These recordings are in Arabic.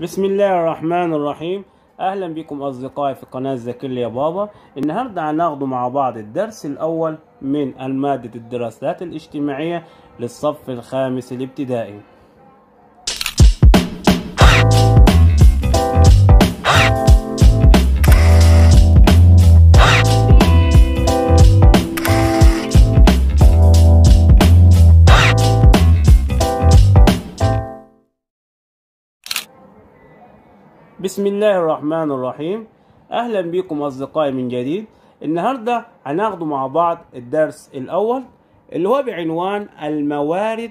بسم الله الرحمن الرحيم اهلا بكم اصدقائي في قناه ذاكر يا بابا النهارده هناخده مع بعض الدرس الاول من الماده الدراسات الاجتماعيه للصف الخامس الابتدائي بسم الله الرحمن الرحيم اهلا بيكم اصدقائي من جديد النهارده هناخده مع بعض الدرس الاول اللي هو بعنوان الموارد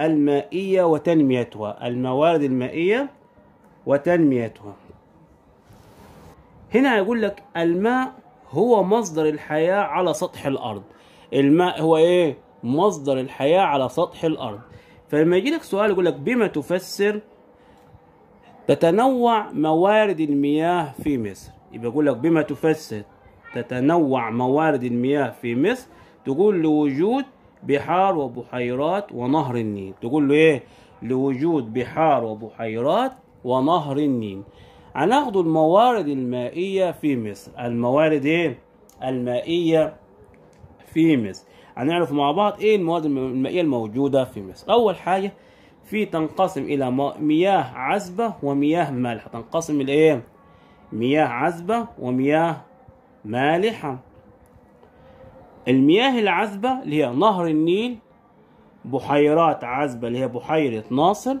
المائيه وتنميتها الموارد المائيه وتنميتها هنا هيقول لك الماء هو مصدر الحياه على سطح الارض الماء هو ايه مصدر الحياه على سطح الارض فلما يجي لك سؤال يقول لك بما تفسر تتنوع موارد المياه في مصر يبقى يقول لك بما تفسر تتنوع موارد المياه في مصر تقول لوجود بحار وبحيرات ونهر النيل تقول له ايه لوجود بحار وبحيرات ونهر النيل هناخد الموارد المائية في مصر الموارد ايه المائية في مصر هنعرف مع بعض ايه المواد المائية الموجودة في مصر اول حاجة في تنقسم إلى مياه عذبة ومياه مالحة تنقسم إلى إيه؟ مياه عذبة ومياه مالحة المياه العذبة اللي هي نهر النيل بحيرات عذبة اللي هي بحيرة ناصر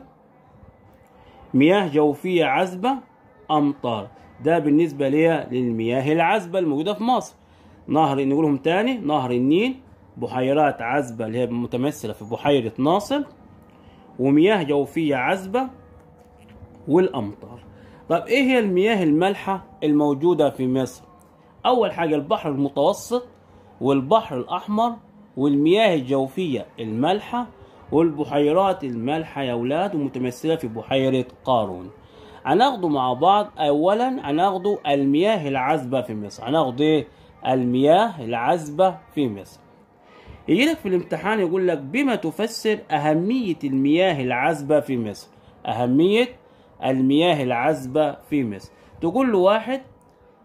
مياه جوفية عذبة أمطار ده بالنسبة ليها للمياه العذبة الموجودة في مصر نهر نقولهم تاني نهر النيل بحيرات عذبة اللي هي متمثلة في بحيرة ناصر ومياه جوفية عذبة والأمطار طب إيه هي المياه المالحة الموجودة في مصر؟ أول حاجة البحر المتوسط والبحر الأحمر والمياه الجوفية المالحة والبحيرات المالحة يا ولاد ومتمثلة في بحيرة قارون هناخده مع بعض أولا هناخده المياه العذبة في مصر هناخده إيه؟ المياه العذبة في مصر يجي لك في الامتحان يقول لك بما تفسر أهمية المياه العذبة في مصر أهمية المياه العذبة في مصر تقول له واحد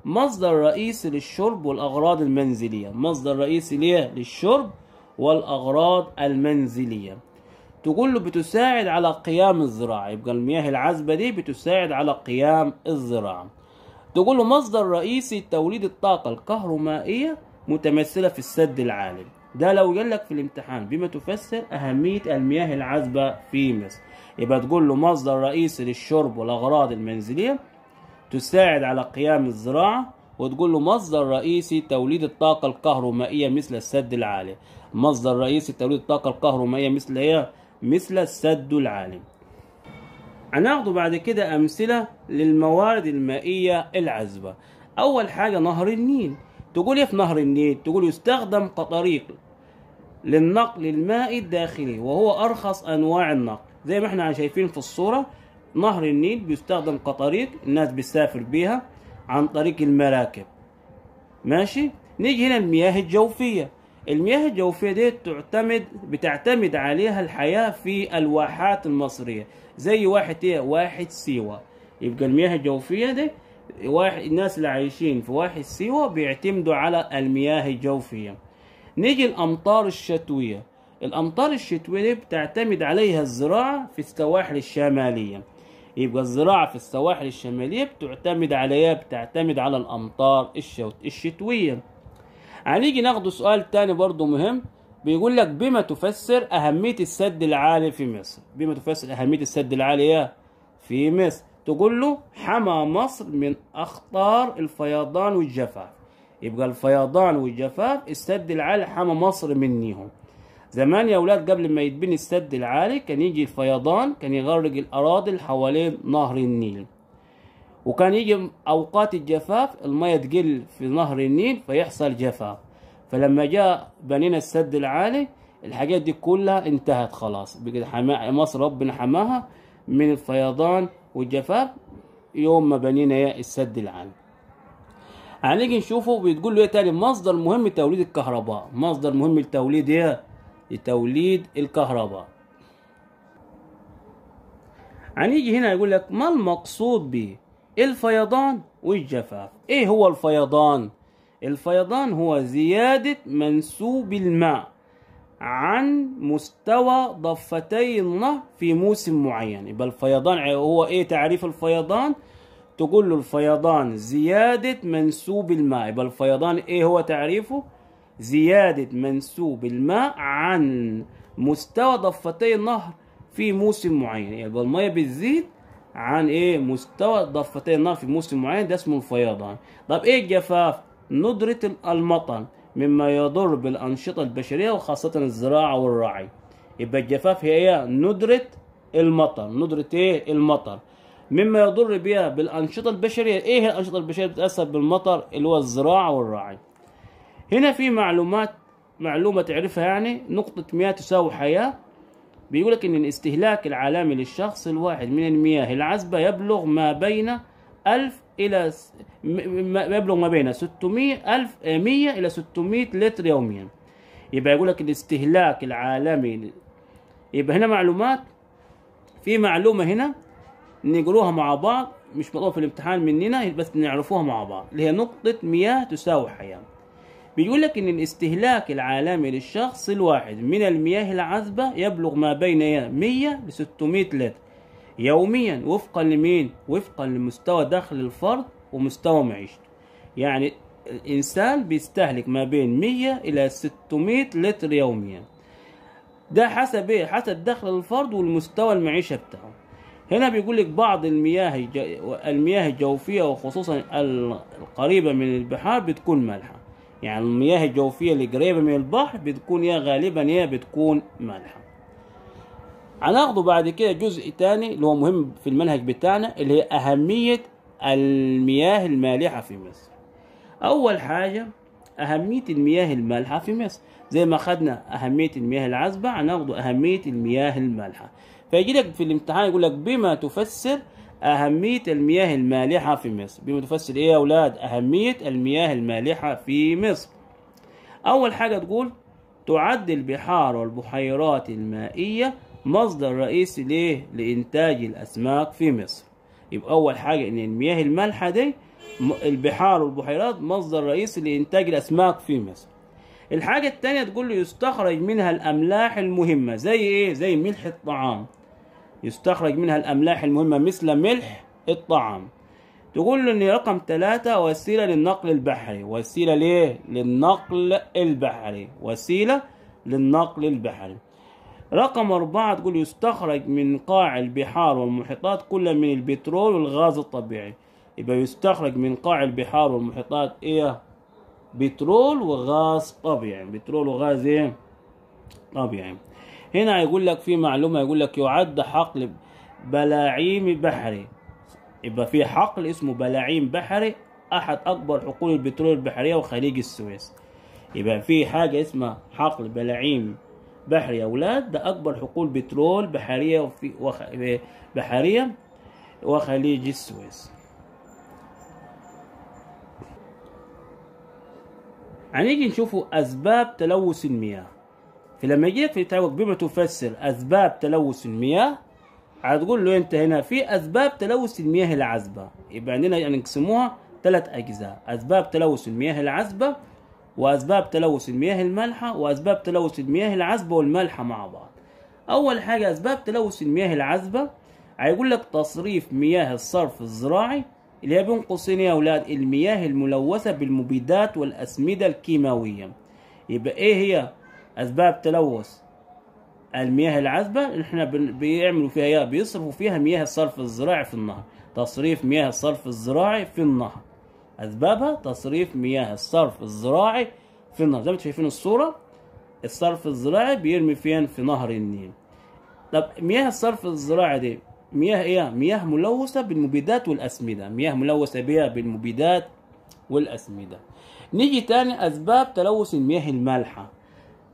مصدر رئيسي للشرب والأغراض المنزلية مصدر رئيسي ليه للشرب والأغراض المنزلية تقول له بتساعد على قيام الزراعة يبقى المياه العذبة دي بتساعد على قيام الزراعة تقول له مصدر رئيسي لتوليد الطاقة الكهرومائية متمثلة في السد العالي ده لو لك في الامتحان بما تفسر أهمية المياه العذبة في مصر يبقى تقول له مصدر رئيسي للشرب والأغراض المنزلية تساعد على قيام الزراعة وتقول له مصدر رئيسي توليد الطاقة الكهرومائية مثل السد العالي مصدر رئيسي توليد الطاقة الكهرومائية مثل ايه؟ مثل السد العالي هناخده بعد كده أمثلة للموارد المائية العذبة أول حاجة نهر النيل تقول إيه في نهر النيل تقول يستخدم كطريق للنقل المائي الداخلي وهو أرخص أنواع النقل زي ما احنا شايفين في الصورة نهر النيل بيستخدم كطريق الناس بتسافر بيها عن طريق المراكب ماشي نيجي هنا المياه الجوفية المياه الجوفية دي تعتمد بتعتمد عليها الحياة في الواحات المصرية زي واحد ايه واحد سيوة يبقى المياه الجوفية دي واحد الناس اللي عايشين في واحد سيوة بيعتمدوا على المياه الجوفية نيجي الأمطار الشتوية الأمطار الشتوية دي بتعتمد عليها الزراعة في السواحل الشمالية يبقى الزراعة في السواحل الشمالية بتعتمد عليها بتعتمد على الأمطار الشتوية هنيجي ناخد سؤال تاني برضو مهم بيقول لك بما تفسر أهمية السد العالي في مصر بما تفسر أهمية السد العالي في مصر تقول له حمى مصر من أخطار الفيضان والجفاف يبقى الفيضان والجفاف السد العالي حمى مصر منيهم زمان يا اولاد قبل ما يتبني السد العالي كان يجي الفيضان كان يغرق الاراضي اللي حوالين نهر النيل وكان يجي اوقات الجفاف الميه تقل في نهر النيل فيحصل جفاف فلما جاء بنينا السد العالي الحاجات دي كلها انتهت خلاص بقى مصر ربنا حماها من الفيضان والجفاف يوم ما بنينا السد العام هنيجي نشوفه بتقول له ايه تاني مصدر مهم لتوليد الكهرباء مصدر مهم لتوليد ايه لتوليد الكهرباء هنيجي هنا يقول لك ما المقصود به الفيضان والجفاف ايه هو الفيضان الفيضان هو زيادة منسوب الماء عن مستوى ضفتي النهر في موسم معين يبقى الفيضان هو ايه تعريف الفيضان تقول له الفيضان زيادة منسوب الماء يبقى الفيضان ايه هو تعريفه زيادة منسوب الماء عن مستوى ضفتي النهر في موسم معين يبقى المية بتزيد عن ايه مستوى ضفتي النهر في موسم معين ده اسمه الفيضان طب ايه الجفاف ندرة المطر مما يضر بالأنشطة البشرية وخاصة الزراعة والرعي يبقى الجفاف هي ندرة المطر ندرة ايه المطر مما يضر بها بالأنشطة البشرية ايه الأنشطة البشرية بتتأثر بالمطر اللي هو الزراعة والرعي هنا في معلومات معلومة تعرفها يعني نقطة مياه تساوي حياة بيقول لك ان الاستهلاك العالمي للشخص الواحد من المياه العذبة يبلغ ما بين 1000 الى يبلغ ما بين 600 الف 100 آه، الى 600 لتر يوميا يبقى يقول لك الاستهلاك العالمي يبقى هنا معلومات في معلومه هنا نقروها مع بعض مش مطلوب في الامتحان مننا بس نعرفوها مع بعض اللي هي نقطه مياه تساوي حياه بيقول لك ان الاستهلاك العالمي للشخص الواحد من المياه العذبه يبلغ ما بين 100 ل 600 لتر يوميا وفقا لمين وفقا لمستوى دخل الفرد ومستوى معيشته يعني الانسان بيستهلك ما بين 100 الى 600 لتر يوميا ده حسب ايه حسب دخل الفرد والمستوى المعيشه بتاعه هنا بيقول لك بعض المياه المياه الجوفيه وخصوصا القريبه من البحار بتكون مالحه يعني المياه الجوفيه اللي قريبه من البحر بتكون يا غالبا يا بتكون مالحه هناخده بعد كده جزء تاني اللي هو مهم في المنهج بتاعنا اللي هي أهمية المياه المالحة في مصر أول حاجة أهمية المياه المالحة في مصر زي ما خدنا أهمية المياه العذبة هناخده أهمية المياه المالحة فيجي لك في الامتحان يقول لك بما تفسر أهمية المياه المالحة في مصر بما تفسر إيه يا أولاد أهمية المياه المالحة في مصر أول حاجة تقول تعد البحار والبحيرات المائية مصدر رئيسي ليه لإنتاج الأسماك في مصر يبقى أول حاجة إن المياه المالحة دي البحار والبحيرات مصدر رئيسي لإنتاج الأسماك في مصر الحاجة التانية تقول له يستخرج منها الأملاح المهمة زي إيه؟ زي ملح الطعام يستخرج منها الأملاح المهمة مثل ملح الطعام تقول له إن رقم ثلاثة وسيلة للنقل البحري وسيلة ليه؟ للنقل البحري وسيلة للنقل البحري رقم أربعة تقول يستخرج من قاع البحار والمحيطات كل من البترول والغاز الطبيعي يبقى يستخرج من قاع البحار والمحيطات إيه بترول وغاز طبيعي بترول وغاز إيه طبيعي هنا يقول لك في معلومة يقول لك يعد حقل بلاعيم بحري يبقى في حقل اسمه بلاعيم بحري أحد أكبر حقول البترول البحرية وخليج السويس يبقى في حاجة اسمها حقل بلاعيم بحري يا ولاد ده أكبر حقول بترول بحرية وفي وخ... بحرية وخليج السويس هنيجي نشوفوا أسباب تلوث المياه فلما في تتعوج بما تفسر أسباب تلوث المياه هتقول له أنت هنا في أسباب تلوث المياه العذبة يبقى عندنا يعني نقسموها ثلاث أجزاء أسباب تلوث المياه العذبة وأسباب تلوث المياه المالحة وأسباب تلوث المياه العذبة والمالحة مع بعض أول حاجة أسباب تلوث المياه العذبة هيقول لك تصريف مياه الصرف الزراعي اللي هي بين قوسين يا أولاد المياه الملوثة بالمبيدات والأسمدة الكيماوية يبقى إيه هي أسباب تلوث المياه العذبة اللي احنا بيعملوا فيها بيصرفوا فيها مياه الصرف الزراعي في النهر تصريف مياه الصرف الزراعي في النهر أسبابها تصريف مياه الصرف الزراعي في النهر زي ما انتم شايفين الصورة الصرف الزراعي بيرمي فين في نهر النيل طب مياه الصرف الزراعي دي مياه ايه مياه ملوثة بالمبيدات والأسمدة مياه ملوثة بيها بالمبيدات والأسمدة نيجي تاني أسباب تلوث المياه المالحة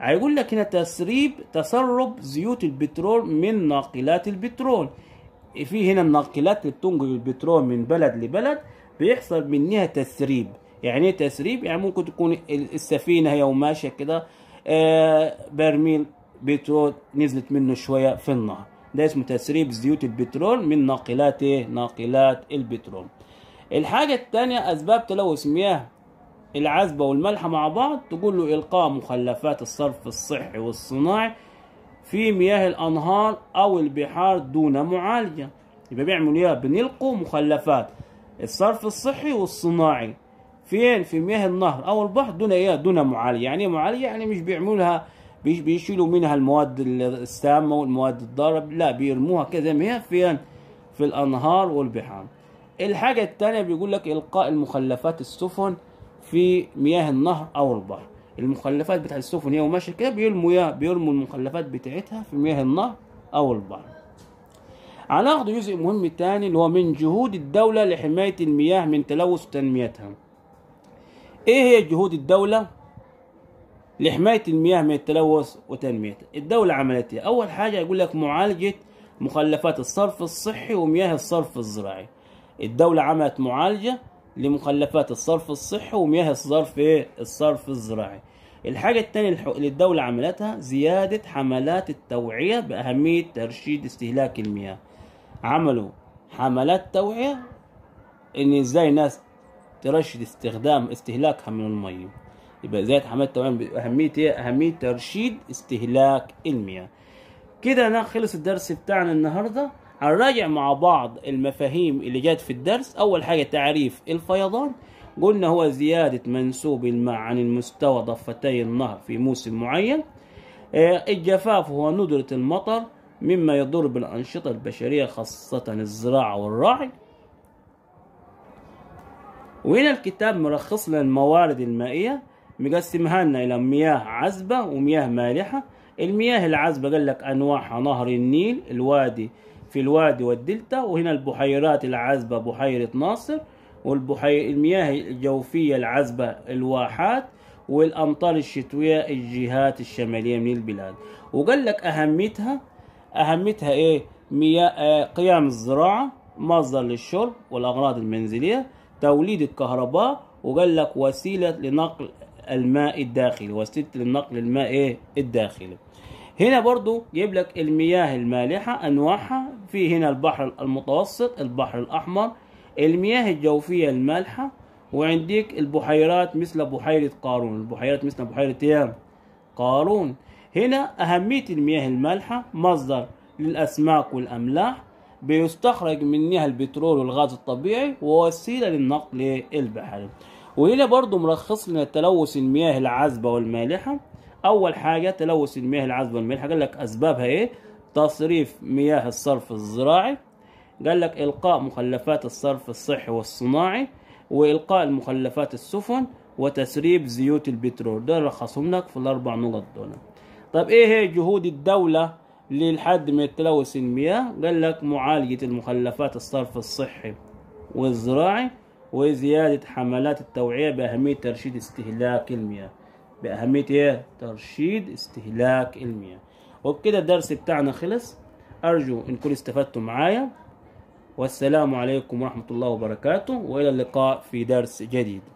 هيقول لك هنا تسريب تسرب زيوت البترول من ناقلات البترول في هنا الناقلات اللي بتنقل البترول من بلد لبلد بيحصل منها تسريب يعني ايه تسريب يعني ممكن تكون السفينه هي وماشيه كده آه برميل بترول نزلت منه شويه في النهر ده اسمه تسريب زيوت البترول من ناقلات ايه ناقلات البترول الحاجه الثانيه اسباب تلوث مياه العذبة والملح مع بعض تقول له إلقاء مخلفات الصرف الصحي والصناعي في مياه الأنهار أو البحار دون معالجة يبقى بيعملوا إيه؟ بنلقوا مخلفات الصرف الصحي والصناعي فين في مياه النهر او البحر دون ايه دون معالجه يعني ايه معالجه يعني مش بيعملوها بيشيلوا منها المواد السامه والمواد الضارب لا بيرموها كذا مياه فين في الانهار والبحار الحاجه الثانيه بيقول لك القاء المخلفات السفن في مياه النهر او البحر المخلفات بتاع السفن هي وماشيه كده بيرموا بيرموا المخلفات بتاعتها في مياه النهر او البحر هناخد جزء مهم تاني اللي هو من جهود الدولة لحماية المياه من تلوث وتنميتها ايه هي جهود الدولة لحماية المياه من التلوث وتنميتها الدولة عملت ايه اول حاجة يقول لك معالجة مخلفات الصرف الصحي ومياه الصرف الزراعي الدولة عملت معالجة لمخلفات الصرف الصحي ومياه الصرف ايه الصرف الزراعي الحاجة التانية اللي الدولة عملتها زيادة حملات التوعية بأهمية ترشيد استهلاك المياه عملوا حملات توعية إن إزاي الناس ترشد استخدام استهلاكها من المية يبقى زيادة حملات توعية بأهمية إيه؟ أهمية ترشيد استهلاك المياه كده أنا خلص الدرس بتاعنا النهاردة هنراجع مع بعض المفاهيم اللي جت في الدرس أول حاجة تعريف الفيضان قلنا هو زيادة منسوب الماء عن المستوى ضفتي النهر في موسم معين آه، الجفاف هو ندرة المطر مما يضر بالأنشطة البشرية خاصة الزراعة والرعي وهنا الكتاب مرخص لنا الموارد المائية مقسمها لنا إلى مياه عذبة ومياه مالحة المياه العذبة قال لك أنواعها نهر النيل الوادي في الوادي والدلتا وهنا البحيرات العذبة بحيرة ناصر والبحيرات المياه الجوفية العذبة الواحات والأمطار الشتوية الجهات الشمالية من البلاد وقال لك أهميتها أهميتها إيه مياه آه، قيام الزراعة مصدر للشرب والأغراض المنزلية توليد الكهرباء وقال لك وسيلة لنقل الماء الداخلي وسيلة لنقل الماء إيه الداخلي هنا برضو جيب لك المياه المالحة أنواعها في هنا البحر المتوسط البحر الأحمر المياه الجوفية المالحة وعندك البحيرات مثل بحيرة قارون البحيرات مثل بحيرة قارون هنا أهمية المياه المالحة مصدر للأسماك والأملاح بيستخرج منها البترول والغاز الطبيعي ووسيلة للنقل البحري وهنا برضو مرخص لنا تلوث المياه العذبة والمالحة أول حاجة تلوث المياه العذبة والمالحة قال لك أسبابها إيه تصريف مياه الصرف الزراعي قال لك إلقاء مخلفات الصرف الصحي والصناعي وإلقاء المخلفات السفن وتسريب زيوت البترول ده رخصهم لك في الأربع نقط دول طب إيه هي جهود الدولة للحد من التلوث المياه قال لك معالجة المخلفات الصرف الصحي والزراعي وزيادة حملات التوعية بأهمية ترشيد استهلاك المياه بأهمية إيه؟ ترشيد استهلاك المياه وبكده الدرس بتاعنا خلص أرجو إنكم استفدتم معايا والسلام عليكم ورحمة الله وبركاته وإلى اللقاء في درس جديد